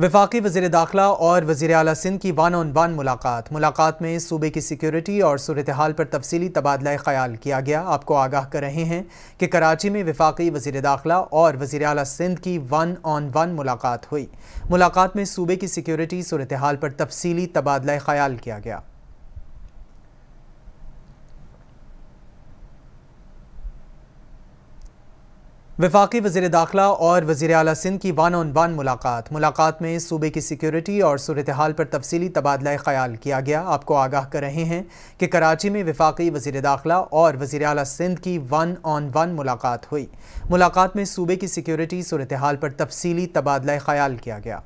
वफाकी वजी दाखिला और वजीर अली सिंध की वन ऑन वन मुलाकात मुलाकात में सूबे की सिक्योरिटी और सूरत हाल पर तफसली तबादला ख्याल किया गया आपको आगाह कर रहे हैं कि कराची में वफाकी वजी दाखिला और वजीर अली सिंध की वन ऑन वन मुलाकात हुई मुलाकात में सूबे की सिक्योरिटी सूरत हाल पर तफसली तबादला ख्याल किया गया वफाकी वजी दाखिला और वजीर अली सिंध की वन ऑन वन मुलाकात मुलाकात में सूबे की सिक्योरिटी और सूरत हाल पर तफसली तबादला ख्याल किया गया आपको आगाह कर रहे हैं कि कराची में वफाकी वजी दाखिला और वजीर अली सिंध की वन ऑन वन मुलाकात हुई मुलाकात में सूबे की सिक्योरिटी सूरत हाल पर तफसली तबादला ख्याल किया गया